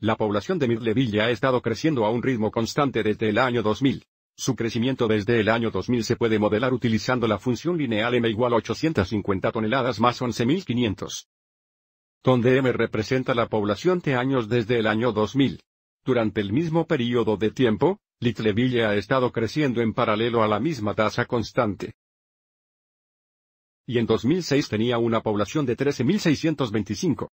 La población de Midleville ha estado creciendo a un ritmo constante desde el año 2000. Su crecimiento desde el año 2000 se puede modelar utilizando la función lineal m igual a 850 toneladas más 11.500, donde m representa la población de años desde el año 2000. Durante el mismo período de tiempo, Littleville ha estado creciendo en paralelo a la misma tasa constante. Y en 2006 tenía una población de 13.625.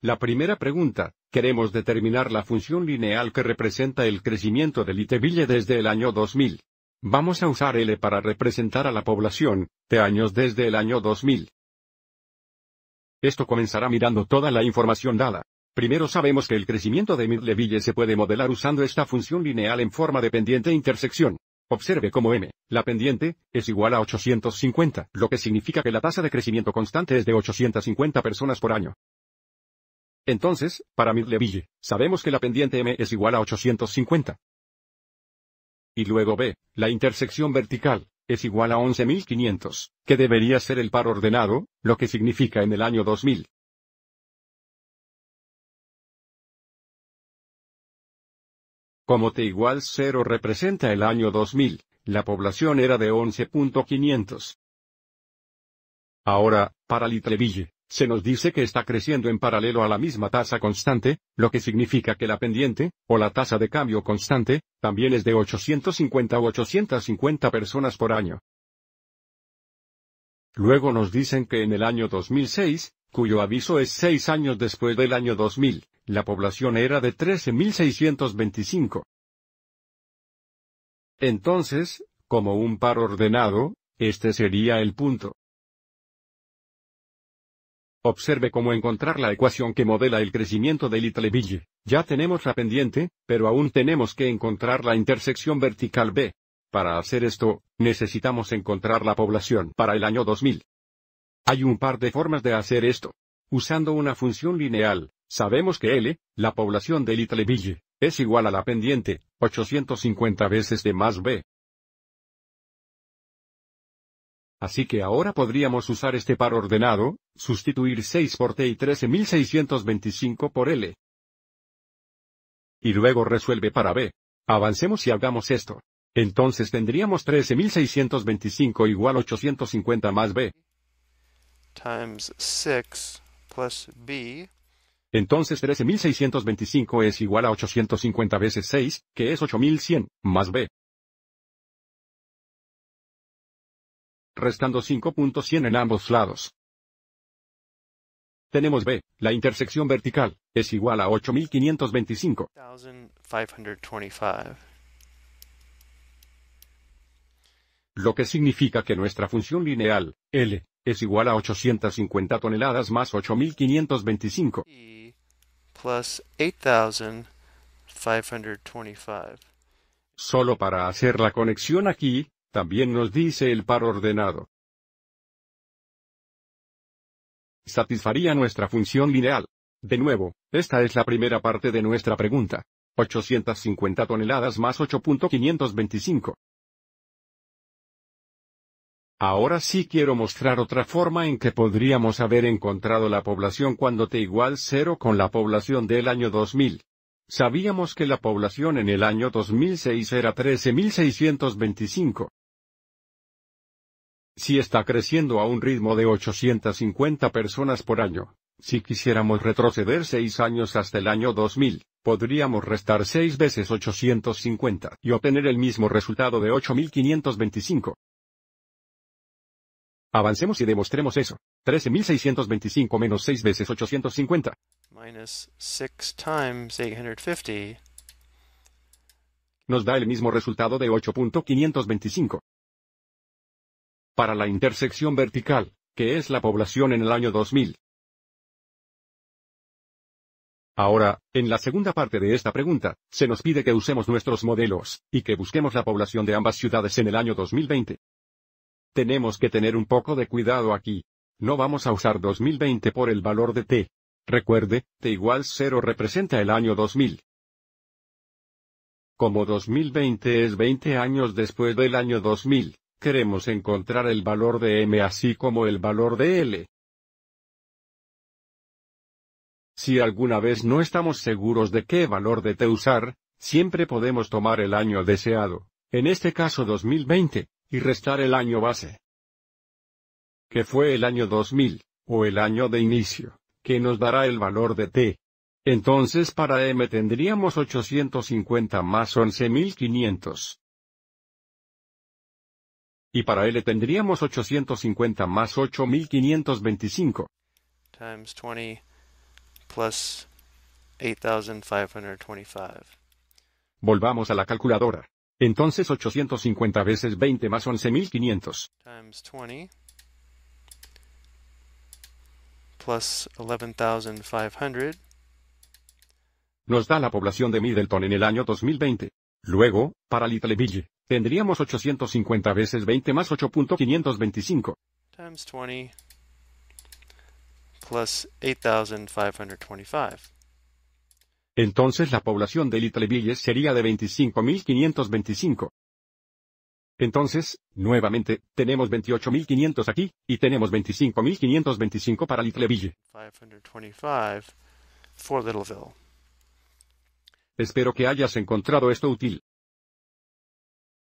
La primera pregunta, queremos determinar la función lineal que representa el crecimiento de Liteville desde el año 2000. Vamos a usar L para representar a la población, de años desde el año 2000. Esto comenzará mirando toda la información dada. Primero sabemos que el crecimiento de Midleville se puede modelar usando esta función lineal en forma de pendiente intersección. Observe cómo m, la pendiente, es igual a 850, lo que significa que la tasa de crecimiento constante es de 850 personas por año. Entonces, para Mitleville, sabemos que la pendiente M es igual a 850. Y luego B, la intersección vertical, es igual a 11.500, que debería ser el par ordenado, lo que significa en el año 2000. Como t igual 0 representa el año 2000, la población era de 11.500. Ahora, para Litreville, se nos dice que está creciendo en paralelo a la misma tasa constante, lo que significa que la pendiente, o la tasa de cambio constante, también es de 850 u 850 personas por año. Luego nos dicen que en el año 2006, cuyo aviso es seis años después del año 2000, la población era de 13.625. Entonces, como un par ordenado, este sería el punto. Observe cómo encontrar la ecuación que modela el crecimiento de Littleville. Ya tenemos la pendiente, pero aún tenemos que encontrar la intersección vertical B. Para hacer esto, necesitamos encontrar la población para el año 2000. Hay un par de formas de hacer esto. Usando una función lineal, sabemos que L, la población de Littleville, es igual a la pendiente, 850 veces de más B. Así que ahora podríamos usar este par ordenado, sustituir 6 por t y 13625 por l. Y luego resuelve para b. Avancemos y hagamos esto. Entonces tendríamos 13625 igual 850 más b. Times 6 plus b. Entonces 13625 es igual a 850 veces 6, que es 8100, más b. restando 5.100 en ambos lados. Tenemos B, la intersección vertical, es igual a 8525. Lo que significa que nuestra función lineal, L, es igual a 850 toneladas más 8525. Solo para hacer la conexión aquí, también nos dice el par ordenado. Satisfaría nuestra función lineal. De nuevo, esta es la primera parte de nuestra pregunta. 850 toneladas más 8.525. Ahora sí quiero mostrar otra forma en que podríamos haber encontrado la población cuando t igual cero con la población del año 2000. Sabíamos que la población en el año 2006 era 13.625. Si está creciendo a un ritmo de 850 personas por año. Si quisiéramos retroceder seis años hasta el año 2000, podríamos restar 6 veces 850 y obtener el mismo resultado de 8525. Avancemos y demostremos eso. 13625 menos 6 veces 850. Nos da el mismo resultado de 8.525 para la intersección vertical, que es la población en el año 2000. Ahora, en la segunda parte de esta pregunta, se nos pide que usemos nuestros modelos, y que busquemos la población de ambas ciudades en el año 2020. Tenemos que tener un poco de cuidado aquí. No vamos a usar 2020 por el valor de t. Recuerde, t igual 0 representa el año 2000. Como 2020 es 20 años después del año 2000, queremos encontrar el valor de m así como el valor de l. Si alguna vez no estamos seguros de qué valor de t usar, siempre podemos tomar el año deseado, en este caso 2020, y restar el año base, que fue el año 2000, o el año de inicio, que nos dará el valor de t. Entonces para m tendríamos 850 más 11500. Y para L tendríamos 850 más 8525. Volvamos a la calculadora. Entonces 850 veces 20 más 11500. 11500. Nos da la población de Middleton en el año 2020. Luego, para Littleville, Tendríamos 850 veces 20 más 8.525. Entonces la población de Littleville sería de 25.525. Entonces, nuevamente, tenemos 28.500 aquí, y tenemos 25.525 para Littleville. Espero que hayas encontrado esto útil.